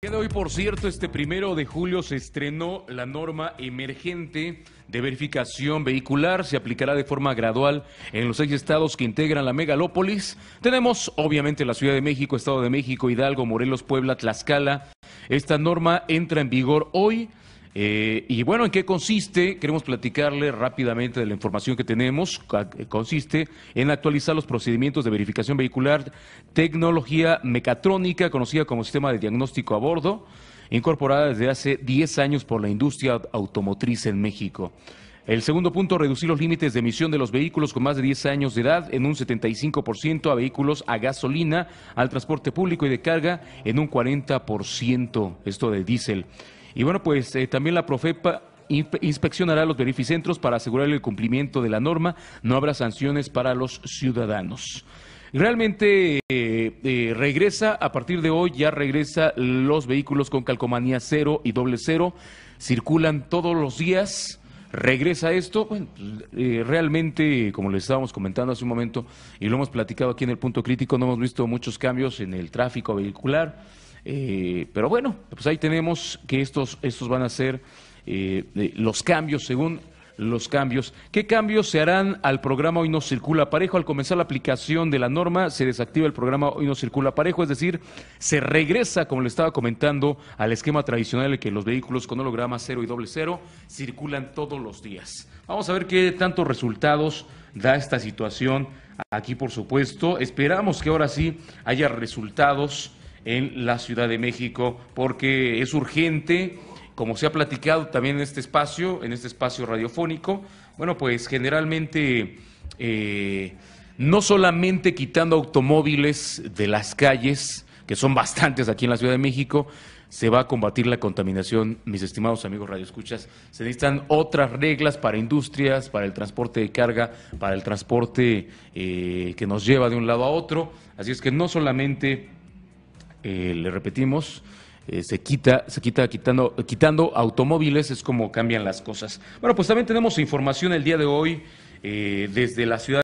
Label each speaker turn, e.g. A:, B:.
A: de hoy, por cierto, este primero de julio se estrenó la norma emergente de verificación vehicular. Se aplicará de forma gradual en los seis estados que integran la megalópolis. Tenemos, obviamente, la Ciudad de México, Estado de México, Hidalgo, Morelos, Puebla, Tlaxcala. Esta norma entra en vigor hoy eh, y bueno, ¿en qué consiste? Queremos platicarle rápidamente de la información que tenemos. Eh, consiste en actualizar los procedimientos de verificación vehicular, tecnología mecatrónica, conocida como sistema de diagnóstico a bordo, incorporada desde hace 10 años por la industria automotriz en México. El segundo punto, reducir los límites de emisión de los vehículos con más de 10 años de edad en un 75% a vehículos a gasolina, al transporte público y de carga en un 40%, esto de diésel. Y bueno, pues eh, también la Profepa inspeccionará los verificentros para asegurar el cumplimiento de la norma. No habrá sanciones para los ciudadanos. Realmente eh, eh, regresa, a partir de hoy ya regresa los vehículos con calcomanía cero y doble cero, circulan todos los días, regresa esto, bueno, pues, realmente, como les estábamos comentando hace un momento y lo hemos platicado aquí en el punto crítico, no hemos visto muchos cambios en el tráfico vehicular eh, pero bueno, pues ahí tenemos que estos, estos van a ser eh, eh, los cambios según los cambios. ¿Qué cambios se harán al programa Hoy no circula parejo? Al comenzar la aplicación de la norma, se desactiva el programa Hoy no circula parejo, es decir, se regresa, como le estaba comentando, al esquema tradicional de que los vehículos con holograma cero y doble cero circulan todos los días. Vamos a ver qué tantos resultados da esta situación aquí, por supuesto. Esperamos que ahora sí haya resultados en la Ciudad de México, porque es urgente, como se ha platicado también en este espacio, en este espacio radiofónico, bueno, pues generalmente eh, no solamente quitando automóviles de las calles, que son bastantes aquí en la Ciudad de México, se va a combatir la contaminación, mis estimados amigos radioescuchas. Se necesitan otras reglas para industrias, para el transporte de carga, para el transporte eh, que nos lleva de un lado a otro. Así es que no solamente eh, le repetimos, eh, se quita, se quita quitando, quitando automóviles, es como cambian las cosas. Bueno, pues también tenemos información el día de hoy eh, desde la ciudad.